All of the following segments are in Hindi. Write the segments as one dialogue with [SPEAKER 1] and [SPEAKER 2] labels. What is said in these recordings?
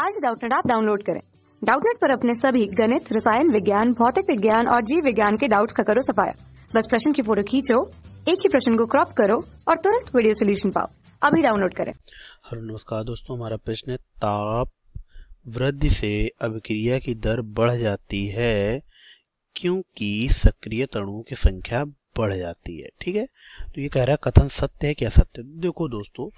[SPEAKER 1] आज डाउटनेट आप डाउनलोड करें डाउटनेट पर अपने सभी गणित रसायन विज्ञान भौतिक विज्ञान और जीव विज्ञान के डाउट्स का करो सफाया बस प्रश्न की फोटो खींचो एक ही प्रश्न को क्रॉप करो और तुरंत वीडियो सोल्यूशन पाओ अभी डाउनलोड करें हेलो
[SPEAKER 2] नमस्कार दोस्तों हमारा प्रश्न है ताप वृद्धि से अभिक्रिया की दर बढ़ जाती है क्योंकि सक्रिय तणुओं की संख्या बढ़ जाती है ठीक है तो ये कह रहा है कथन सत्य है क्या सत्य देखो दोस्तों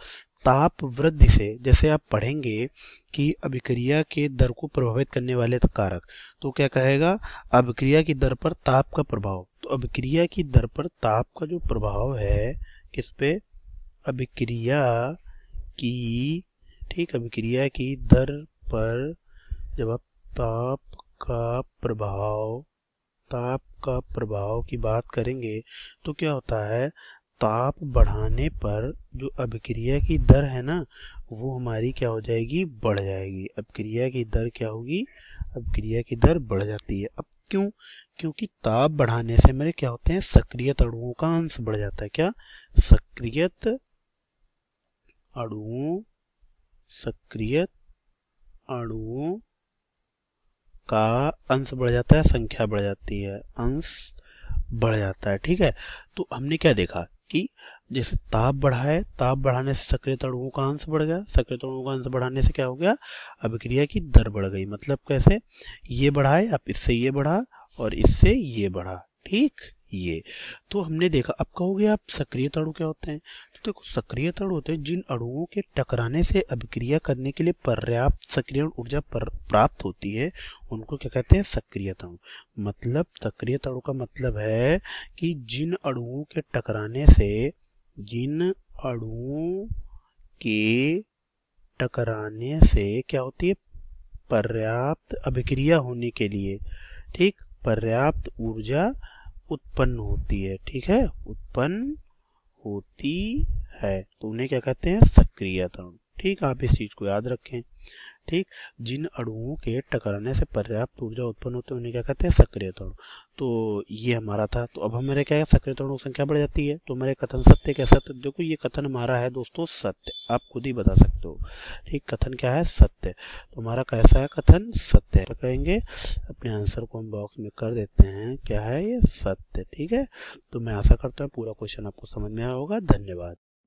[SPEAKER 2] ताप वृद्धि से जैसे आप पढ़ेंगे कि अभिक्रिया के दर को प्रभावित करने वाले कारक तो क्या कहेगा अभिक्रिया की दर पर ताप का प्रभाव तो अभिक्रिया की दर पर ताप का जो प्रभाव है किस पे अभिक्रिया की ठीक अभिक्रिया की दर पर जब आप ताप का प्रभाव ताप का प्रभाव की बात करेंगे तो क्या होता है ताप बढ़ाने पर जो अभिक्रिया की दर है ना वो हमारी क्या हो जाएगी बढ़ जाएगी अभिक्रिया की दर क्या होगी अभिक्रिया की दर बढ़ जाती है अब क्यों क्योंकि ताप बढ़ाने से मेरे क्या होते हैं सक्रिय अणुओं का अंश बढ़ जाता है क्या सक्रियत अणुओं सक्रियत अणुओं का अंश बढ़ जाता है संख्या बढ़ जाती है अंश बढ़ जाता है ठीक है तो हमने क्या देखा कि जैसे ताप बढ़ाए ताप बढ़ाने से सक्रिय तड़ुओं का अंश बढ़ गया सक्रिय तड़ुओं का अंश बढ़ाने से क्या हो गया अभिक्रिया की दर बढ़ गई मतलब कैसे ये बढ़ाए आप इससे ये बढ़ा और इससे ये बढ़ा ठीक ये तो हमने देखा अब कहोगे आप सक्रिय तड़ु क्या होते हैं तो कुछ सक्रिय तड़ होते हैं जिन अणुओं के टकराने से अभिक्रिया करने के लिए पर्याप्त सक्रिय ऊर्जा पर प्राप्त होती है उनको क्या कहते हैं सक्रिय तरण मतलब सक्रिय तणु का मतलब है कि जिन अणुओं के टकराने से जिन अणुओं के टकराने से क्या होती है पर्याप्त अभिक्रिया होने के लिए ठीक पर्याप्त ऊर्जा उत्पन्न होती है ठीक है उत्पन्न होती है तो उन्हें क्या कहते हैं सक्रिय तरुण ठीक आप इस चीज को याद रखें ठीक जिन अड़ुओं के टकराने से पर्याप्त ऊर्जा उत्पन्न होती है उन्हें क्या कहते हैं सक्रिय तरुण तो ये हमारा था तो अब हमारे क्या है सक्रिय तरणों की संख्या बढ़ जाती है तो हमारे कथन सत्य कैसा सत्य देखो ये कथन हमारा है दोस्तों सत्य आप खुद ही बता सकते हो ठीक कथन क्या है सत्य तो हमारा कैसा है कथन सत्य तो कहेंगे अपने आंसर को हम बॉक्स में कर देते हैं क्या है ये सत्य ठीक है तो मैं आशा करता हूँ पूरा क्वेश्चन आपको समझ में आया होगा धन्यवाद